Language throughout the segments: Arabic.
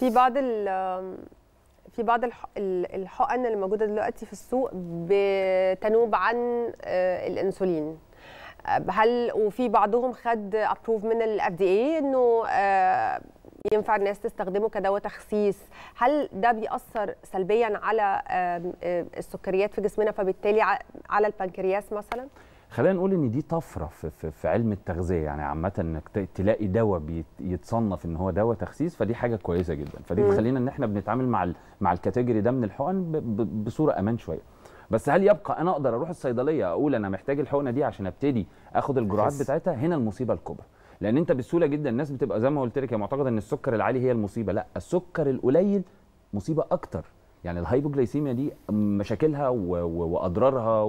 في بعض ال في بعض الحقن اللي موجوده دلوقتي في السوق بتنوب عن آه، الانسولين آه، هل وفي بعضهم خد ابروف من الاف دي اي انه آه، ينفع الناس تستخدمه كدواء تخسيس هل ده بيأثر سلبيا على السكريات في جسمنا فبالتالي على البنكرياس مثلا خلينا نقول ان دي طفره في, في, في علم التغذيه يعني عامه انك تلاقي دواء يتصنف ان هو دواء تخسيس فدي حاجه كويسه جدا فدي تخلينا ان احنا بنتعامل مع مع الكاتيجوري ده من الحقن بصوره امان شويه بس هل يبقى انا اقدر اروح الصيدليه اقول انا محتاج الحقنه دي عشان ابتدي اخد الجرعات بتاعتها هنا المصيبه الكبرى لان انت بسهوله جدا الناس بتبقى زي ما قلت لك يا معتقد ان السكر العالي هي المصيبه لا السكر القليل مصيبه اكتر يعني الهايبوجليسيميا دي مشاكلها واضرارها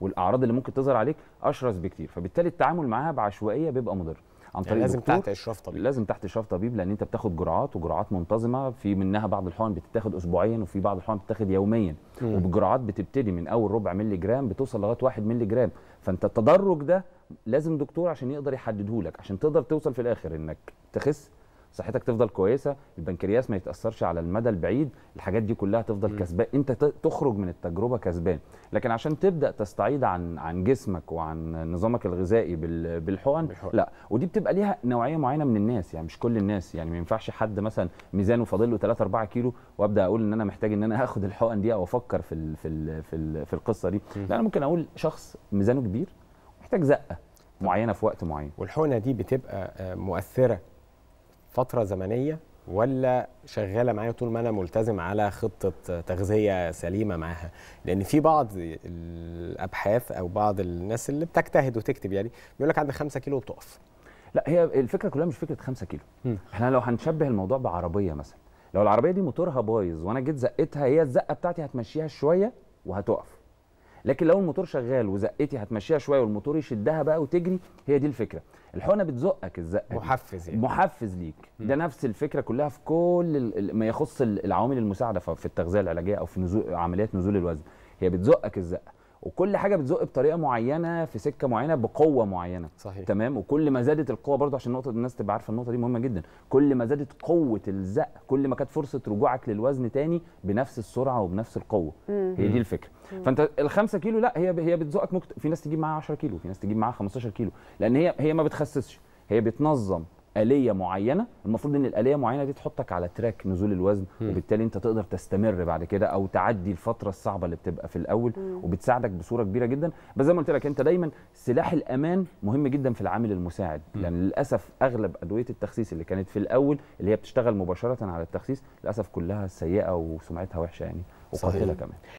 والاعراض اللي ممكن تظهر عليك اشرس بكتير فبالتالي التعامل معاها بعشوائيه بيبقى مضر عن طريق يعني لازم تحت اشراف طبيب لازم تحت اشراف طبيب لان انت بتاخد جرعات وجرعات منتظمه في منها بعض الحقن بتتاخد اسبوعيا وفي بعض الحقن بتتاخد يوميا وبجرعات بتبتدي من اول ربع مللي جرام بتوصل لغايه 1 مللي جرام فانت التدرج ده لازم دكتور عشان يقدر يحدده لك عشان تقدر توصل في الاخر انك تخس صحتك تفضل كويسه البنكرياس ما يتاثرش على المدى البعيد الحاجات دي كلها تفضل كسبان انت تخرج من التجربه كسبان لكن عشان تبدا تستعيد عن عن جسمك وعن نظامك الغذائي بالحقن, لا ودي بتبقى ليها نوعيه معينه من الناس يعني مش كل الناس يعني ما ينفعش حد مثلا ميزانه فاضل له 3 4 كيلو وابدا اقول ان انا محتاج ان انا اخد الحقن دي او افكر في في في, في القصه دي لا انا ممكن اقول شخص ميزانه كبير محتاج زقه معينه في وقت معين والحقنه دي بتبقى آه، مؤثره فتره زمنيه ولا شغاله معايا طول ما انا ملتزم على خطه تغذيه سليمه معاها لان في بعض الابحاث او بعض الناس اللي بتجتهد وتكتب يعني بيقول لك عند 5 كيلو بتقف لا هي الفكره كلها مش فكره 5 كيلو م. احنا لو هنشبه الموضوع بعربيه مثلا لو العربيه دي موتورها بايظ وانا جيت زقتها هي الزقه بتاعتي هتمشيها شويه وهتقف لكن لو الموتور شغال وزقتي هتمشيها شويه والموتور يشدها بقى وتجري هي دي الفكره الحقنه بتزقك الزقه محفز يعني. محفز ليك م. ده نفس الفكره كلها في كل ما يخص العوامل المساعده في التغذيه العلاجيه او في نزول عمليات نزول الوزن هي بتزقك الزقه وكل حاجه بتزق بطريقه معينه في سكه معينه بقوه معينه صحيح. تمام وكل ما زادت القوه برضه عشان نقطه الناس تبقى عارفه النقطه دي مهمه جدا كل ما زادت قوه الزق كل ما كانت فرصه رجوعك للوزن تاني بنفس السرعه وبنفس القوه مم. هي دي الفكره مم. فانت ال5 كيلو لا هي هي بتزقك في ناس تجيب معاها 10 كيلو في ناس تجيب معاها 15 كيلو لان هي هي ما بتخسسش هي بتنظم اليه معينه المفروض ان الاليه معينه دي تحطك على تراك نزول الوزن م. وبالتالي انت تقدر تستمر بعد كده او تعدي الفتره الصعبه اللي بتبقى في الاول م. وبتساعدك بصوره كبيره جدا بس زي ما قلت لك انت دايما سلاح الامان مهم جدا في العامل المساعد م. لان للاسف اغلب ادويه التخسيس اللي كانت في الاول اللي هي بتشتغل مباشره على التخسيس للاسف كلها سيئه وسمعتها وحشه يعني وقاتله كمان